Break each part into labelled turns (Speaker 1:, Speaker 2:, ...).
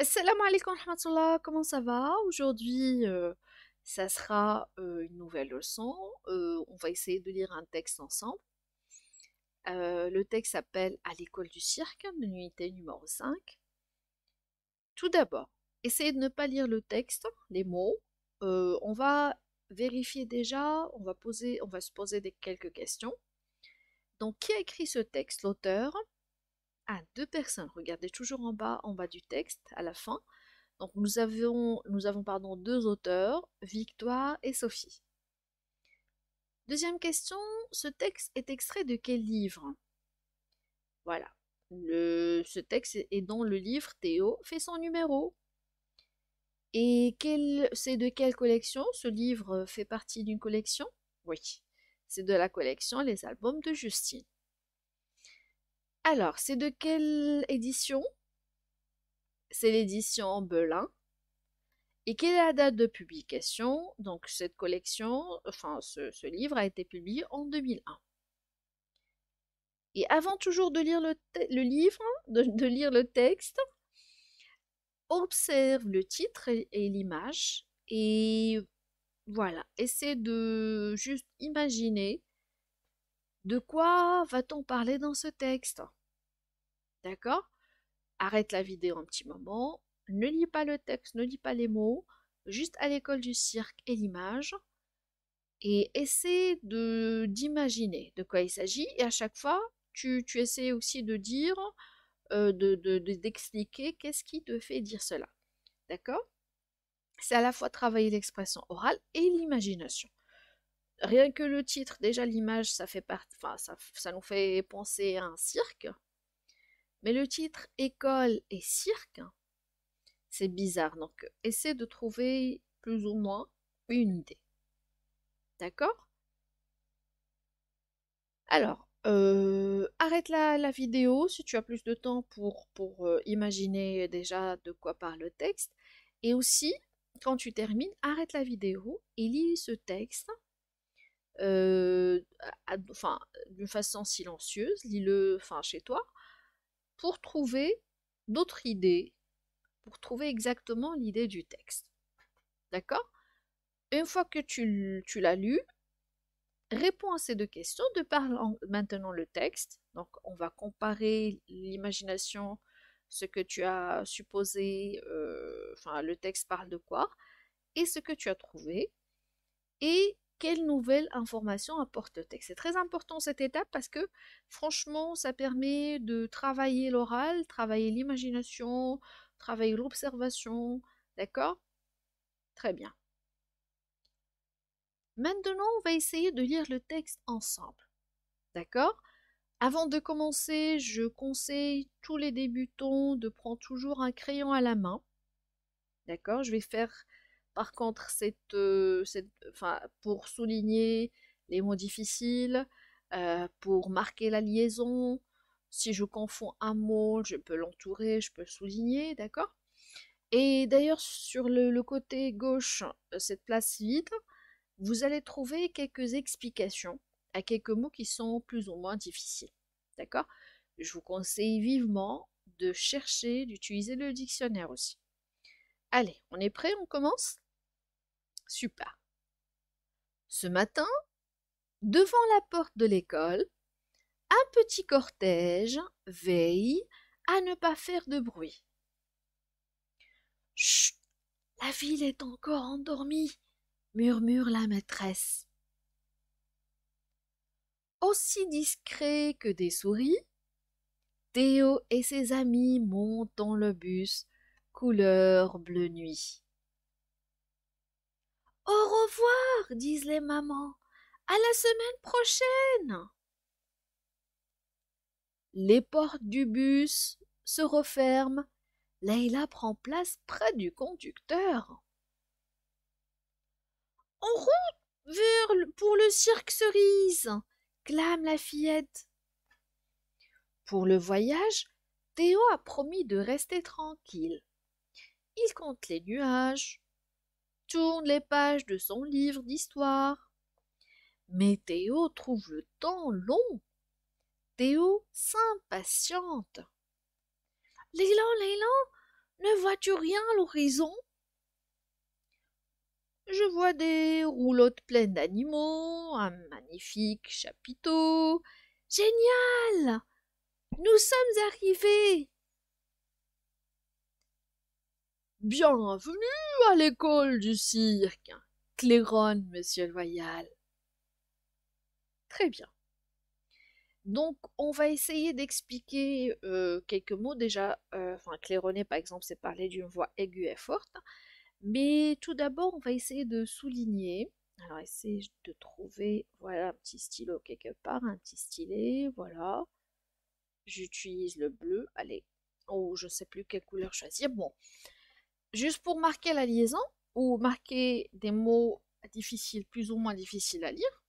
Speaker 1: Assalamu alaikum rahmatullah, comment ça va Aujourd'hui, euh, ça sera euh, une nouvelle leçon. Euh, on va essayer de lire un texte ensemble. le texte s'appelle À l'école du cirque, de l'unité numéro 5. Tout d'abord, essayez de ne pas lire le texte, les mots. on va vérifier déjà, on va, poser, on va se poser des, quelques questions. Donc, qui a écrit ce texte L'auteur à deux personnes. Regardez toujours en bas, en bas du texte, à la fin. Donc nous avons, nous avons pardon, deux auteurs, Victoire et Sophie. Deuxième question, ce texte est extrait de quel livre Voilà, ce texte est dans le livre Théo fait son numéro. Et c'est de quelle collection Ce livre fait partie d'une collection Oui, c'est de la collection Les albums de Justine. Alors, c'est de quelle édition C'est l'édition Belin. Et quelle est la date de publication Donc, cette collection, enfin, ce, livre a été publié en 2001. Et avant toujours de lire le, livre, de, lire le texte, observe le titre et, et l'image et voilà, essaie de juste imaginer de quoi va-t-on parler dans ce texte D'accord Arrête la vidéo un petit moment, ne lis pas le texte, ne lis pas les mots, juste à l'école du cirque et l'image, et essaie d'imaginer de quoi il s'agit, et à chaque fois, tu, tu essaies aussi de dire, euh, d'expliquer qu'est-ce qui te fait dire cela. D'accord C'est à la fois travailler l'expression orale et l'imagination rien que le titre, déjà l'image, ça fait ça, ça, nous fait penser à un cirque. Mais le titre école et cirque, c'est bizarre. Donc, essaie de trouver plus ou moins une idée. D'accord Alors, euh, arrête la, vidéo si tu as plus de temps pour, euh, imaginer déjà de quoi parle le texte. Et aussi, quand tu termines, arrête la vidéo et lis ce texte euh, enfin, d'une façon silencieuse, lis-le enfin, chez toi, pour trouver d'autres idées, pour trouver exactement l'idée du texte. D'accord Une fois que tu, l'as lu, réponds à ces deux questions de par maintenant le texte. Donc, on va comparer l'imagination, ce que tu as supposé, euh, enfin, le texte parle de quoi, et ce que tu as trouvé. Et quelle nouvelle information apporte t texte C'est très important cette étape parce que franchement, ça permet de travailler l'oral, travailler l'imagination, travailler l'observation, d'accord Très bien. Maintenant, on va essayer de lire le texte ensemble. D'accord Avant de commencer, je conseille tous les débutants de prendre toujours un crayon à la main. D'accord Je vais faire par contre, euh, pour souligner les mots difficiles, euh, pour marquer la liaison, si je confonds un mot, je peux l'entourer, je peux le souligner, d'accord Et d'ailleurs, sur le, le, côté gauche, euh, cette place vide, vous allez trouver quelques explications à quelques mots qui sont plus ou moins difficiles, d'accord Je vous conseille vivement de chercher, d'utiliser le dictionnaire aussi. Allez, on est prêt, on commence Super. Ce matin, devant la porte de l'école, un petit cortège veille à ne pas faire de bruit. Chut La ville est encore endormie murmure la maîtresse. Aussi discret que des souris, Théo et ses amis montent dans le bus couleur bleu nuit. Au revoir, disent les mamans. À la semaine prochaine. Les portes du bus se referment. Leïla prend place près du conducteur. En route pour le cirque cerise, clame la fillette. Pour le voyage, Théo a promis de rester tranquille il compte les nuages, tourne les pages de son livre d'histoire. Mais Théo trouve le temps long. Théo s'impatiente. Lélan, Lélan, ne vois-tu rien à l'horizon Je vois des roulottes pleines d'animaux, un magnifique chapiteau. Génial Nous sommes arrivés Bienvenue à l'école du cirque, Cléronne, monsieur Loyal. Très bien. Donc, on va essayer d'expliquer euh, quelques mots déjà. Euh, enfin, par exemple, c'est parler d'une voix aiguë et forte. Mais tout d'abord, on va essayer de souligner. Alors, essayez de trouver, voilà, un petit stylo quelque part, un petit stylet, voilà. J'utilise le bleu, allez. Oh, je ne sais plus quelle couleur choisir. Bon, juste pour marquer la liaison ou marquer des mots difficiles, plus ou moins difficiles à lire.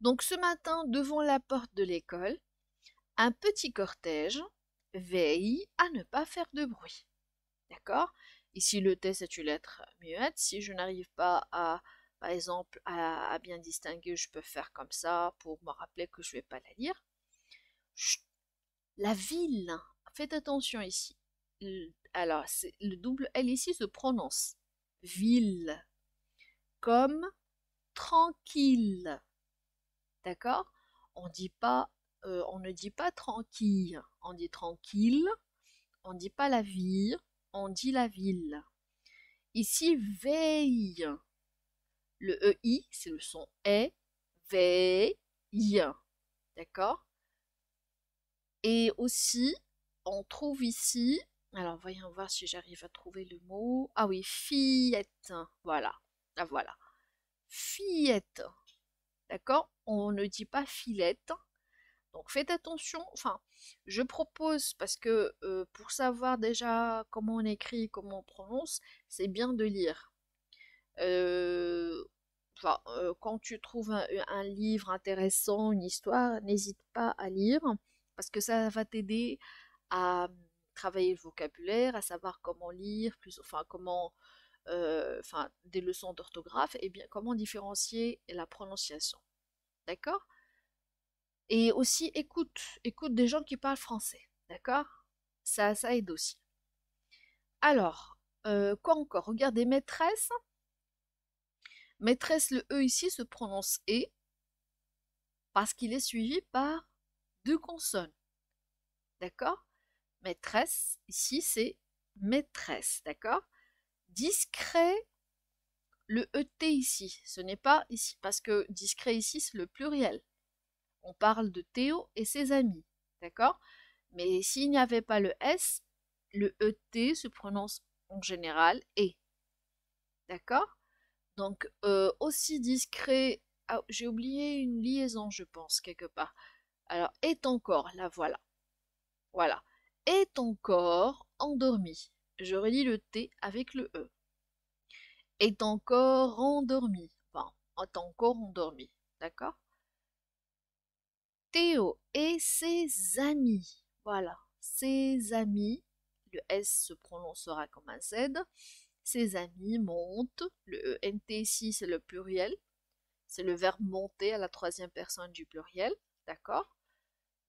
Speaker 1: Donc ce matin, devant la porte de l'école, un petit cortège veille à ne pas faire de bruit. D'accord Ici, le T, c'est une lettre muette. Si je n'arrive pas à, par exemple, à, bien distinguer, je peux faire comme ça pour me rappeler que je ne vais pas la lire. La ville, faites attention ici alors le double L ici se prononce ville comme tranquille. D'accord On dit pas euh, on ne dit pas tranquille, on dit tranquille, on ne dit pas la ville, on dit la ville. Ici veille. Le EI, c'est le son E, veille. D'accord Et aussi, on trouve ici alors, voyons voir si j'arrive à trouver le mot. Ah oui, fillette. Voilà. Ah, voilà. Fillette. D'accord On ne dit pas filette. Donc faites attention, enfin, je propose, parce que euh, pour savoir déjà comment on écrit, comment on prononce, c'est bien de lire. Euh, euh, quand tu trouves un, livre intéressant, une histoire, n'hésite pas à lire, parce que ça va t'aider à travailler le vocabulaire, à savoir comment lire, plus, enfin comment, euh, enfin des leçons d'orthographe, et eh bien comment différencier la prononciation. D'accord Et aussi écoute, écoute des gens qui parlent français. D'accord ça, ça aide aussi. Alors, euh, quoi encore Regardez maîtresse. Maîtresse, le E ici se prononce E parce qu'il est suivi par deux consonnes. D'accord maîtresse. Ici, c'est maîtresse, d'accord Discret, le ET ici, ce n'est pas ici, parce que discret ici, c'est le pluriel. On parle de Théo et ses amis, d'accord Mais s'il n'y avait pas le S, le ET se prononce en général et. D'accord Donc, euh, aussi discret. Ah, j'ai oublié une liaison, je pense, quelque part. Alors, est encore, la voilà. Voilà. Est encore endormi. Je relis le T avec le E. Est encore endormi. Enfin, est oh, encore endormi, d'accord Théo et ses amis. Voilà, ses amis. Le S se prononcera comme un Z. Ses amis montent. Le ENT ici, c'est le pluriel. C'est le verbe monter à la troisième personne du pluriel. D'accord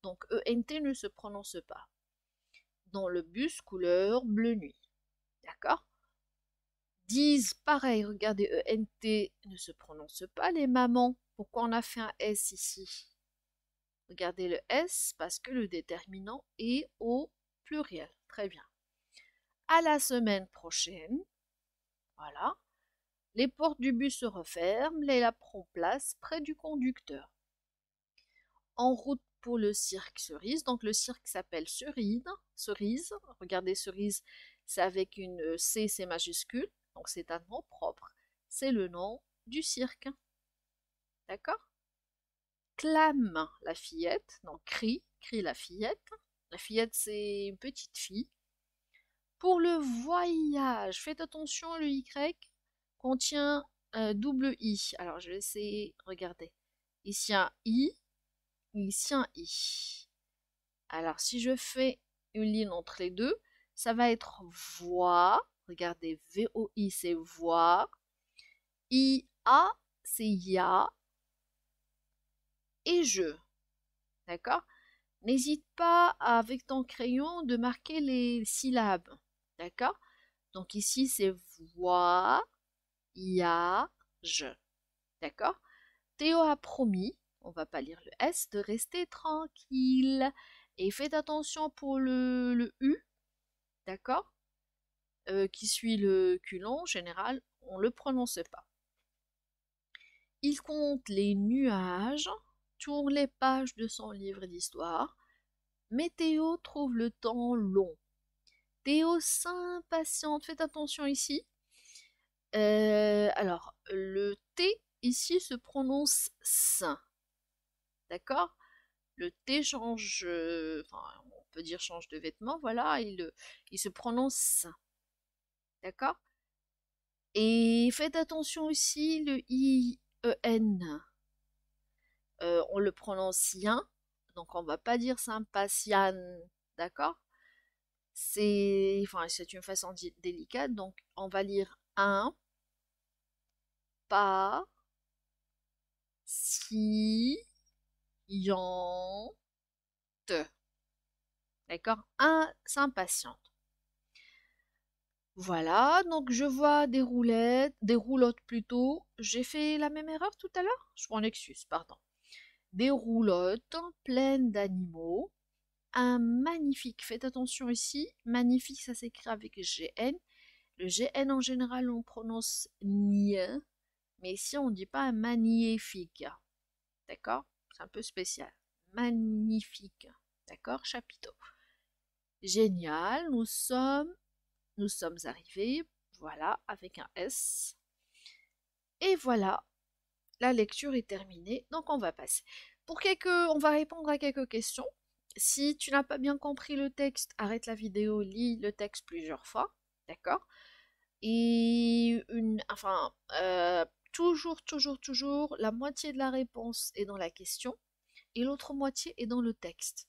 Speaker 1: donc ENT ne se prononce pas le bus couleur bleu nuit. D'accord 10, pareil, regardez, ENT ne se prononce pas, les mamans. Pourquoi on a fait un S ici Regardez le S parce que le déterminant est au pluriel. Très bien. À la semaine prochaine. Voilà. Les portes du bus se referment, les prend place près du conducteur. En route pour le cirque cerise. Donc le cirque s'appelle cerise Cerise. Regardez Cerise, c'est avec une euh, C, c'est majuscule. Donc c'est un nom propre. C'est le nom du cirque. D'accord Clame la fillette, donc crie, crie la fillette. La fillette, c'est une petite fille. Pour le voyage, faites attention, le Y contient un euh, double I. Alors je vais essayer, regardez. Ici un I, ici i. Alors si je fais une ligne entre les deux, ça va être voix. Regardez, I c'est I a c'est ya. Et je. D'accord N'hésite pas avec ton crayon de marquer les syllabes. D'accord Donc ici c'est voix, ya, je. D'accord Théo a promis on va pas lire le S, de rester tranquille. Et faites attention pour le, U, d'accord euh, Qui suit le culon, en général, on ne le prononce pas. Il compte les nuages, tourne les pages de son livre d'histoire. Météo trouve le temps long. Théo s'impatiente, faites attention ici. Euh, alors, le T ici se prononce sain. D'accord Le T change, euh, on peut dire change de vêtements, voilà, il, euh, il se prononce. D'accord Et faites attention aussi, le I, E, N. Euh, on le prononce yan. donc on va pas dire sian. d'accord C'est enfin, c'est une façon délicate, donc on va lire un, pas, si, D'accord Un Voilà, donc je vois des roulettes, des roulottes plutôt. J'ai fait la même erreur tout à l'heure Je en excuse, pardon. Des roulottes pleines d'animaux. Un magnifique, faites attention ici, magnifique, ça s'écrit avec GN. Le GN en général, on prononce nien, mais ici on ne dit pas magnifique. D'accord c'est un peu spécial. Magnifique, d'accord, chapiteau. Génial, nous sommes, nous sommes arrivés, voilà, avec un S. Et voilà, la lecture est terminée, donc on va passer. Pour quelques, on va répondre à quelques questions. Si tu n'as pas bien compris le texte, arrête la vidéo, lis le texte plusieurs fois, d'accord Et une, enfin, euh, toujours, toujours, toujours, la moitié de la réponse est dans la question et l'autre moitié est dans le texte.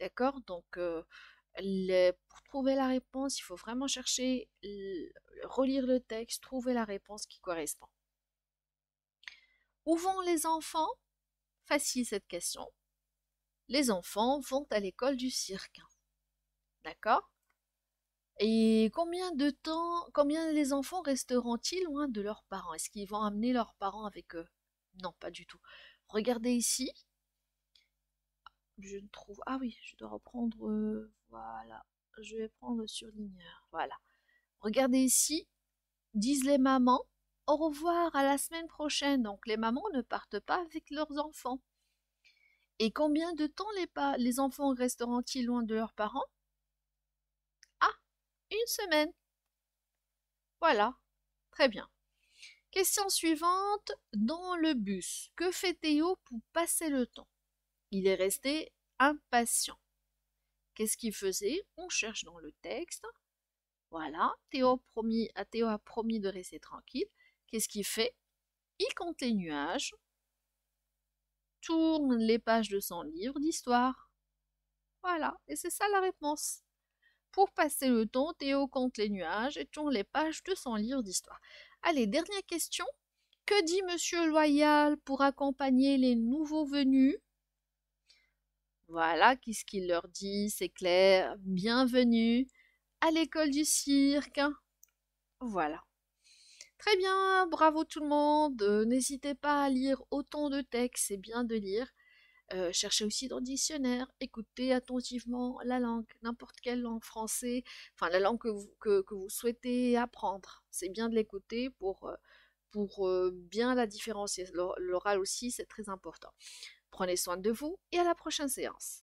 Speaker 1: D'accord Donc, euh, pour trouver la réponse, il faut vraiment chercher, relire le texte, trouver la réponse qui correspond. Où vont les enfants Facile cette question. Les enfants vont à l'école du cirque. D'accord et combien de temps, combien les enfants resteront-ils loin de leurs parents Est-ce qu'ils vont amener leurs parents avec eux Non, pas du tout. Regardez ici. Je trouve. Ah oui, je dois reprendre. Euh, voilà. Je vais prendre surligneur. Voilà. Regardez ici. Disent les mamans. Au revoir, à la semaine prochaine. Donc les mamans ne partent pas avec leurs enfants. Et combien de temps les, les enfants resteront-ils loin de leurs parents semaine. Voilà, très bien. Question suivante, dans le bus, que fait Théo pour passer le temps Il est resté impatient. Qu'est-ce qu'il faisait On cherche dans le texte. Voilà, Théo, promis, ah, Théo a promis de rester tranquille. Qu'est-ce qu'il fait Il compte les nuages, tourne les pages de son livre d'histoire. Voilà, et c'est ça la réponse pour passer le temps, Théo compte les nuages et tourne les pages de son livre d'histoire. Allez, dernière question. Que dit Monsieur Loyal pour accompagner les nouveaux venus Voilà, qu'est-ce qu'il leur dit C'est clair. Bienvenue à l'école du cirque. Voilà. Très bien, bravo tout le monde. Euh, n'hésitez pas à lire autant de textes, c'est bien de lire. Euh, cherchez aussi dans le dictionnaire, écoutez attentivement la langue, n'importe quelle langue, française, enfin la langue que vous, souhaitez apprendre. C'est bien de l'écouter pour, euh, euh, bien la différencier. L'oral aussi, c'est très important. Prenez soin de vous et à la prochaine séance.